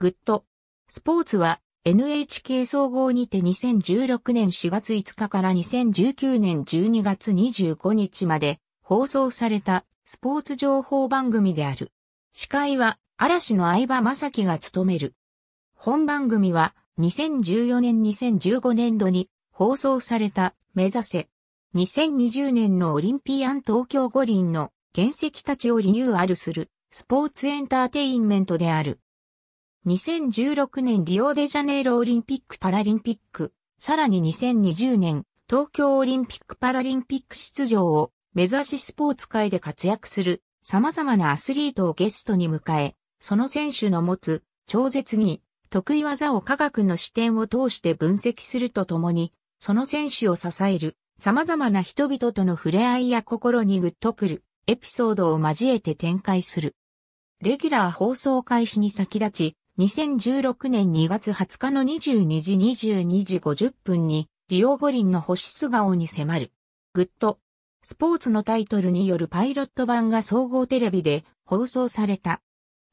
グッド。スポーツは NHK 総合にて2016年4月5日から2019年12月25日まで放送されたスポーツ情報番組である。司会は嵐の相葉正樹が務める。本番組は2014年2015年度に放送された目指せ。2020年のオリンピアン東京五輪の原石たちをリニューアルするスポーツエンターテインメントである。2016年リオデジャネイロオリンピック・パラリンピック、さらに2020年東京オリンピック・パラリンピック出場を目指しスポーツ界で活躍する様々なアスリートをゲストに迎え、その選手の持つ超絶技、得意技を科学の視点を通して分析するとともに、その選手を支える様々な人々との触れ合いや心にグッとくるエピソードを交えて展開する。レギュラー放送開始に先立ち、2016年2月20日の22時22時50分に、リオ五輪の星素顔に迫る。グッド。スポーツのタイトルによるパイロット版が総合テレビで放送された。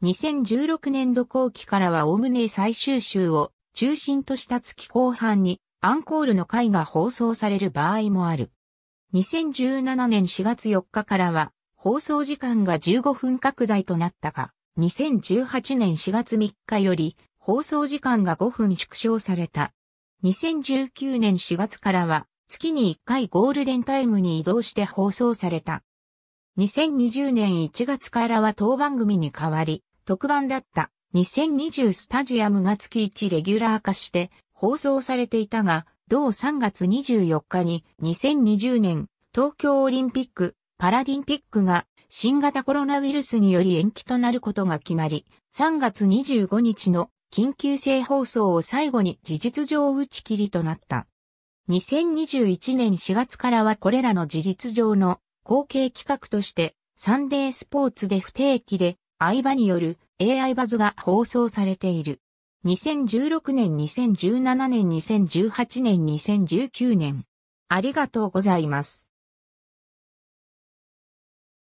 2016年度後期からはおおむね最終週を中心とした月後半にアンコールの回が放送される場合もある。2017年4月4日からは放送時間が15分拡大となったが、2018年4月3日より放送時間が5分縮小された。2019年4月からは月に1回ゴールデンタイムに移動して放送された。2020年1月からは当番組に変わり、特番だった2020スタジアムが月1レギュラー化して放送されていたが、同3月24日に2020年東京オリンピック・パラリンピックが新型コロナウイルスにより延期となることが決まり、3月25日の緊急性放送を最後に事実上打ち切りとなった。2021年4月からはこれらの事実上の後継企画として、サンデースポーツで不定期で、相場による AI バズが放送されている。2016年、2017年、2018年、2019年。ありがとうございます。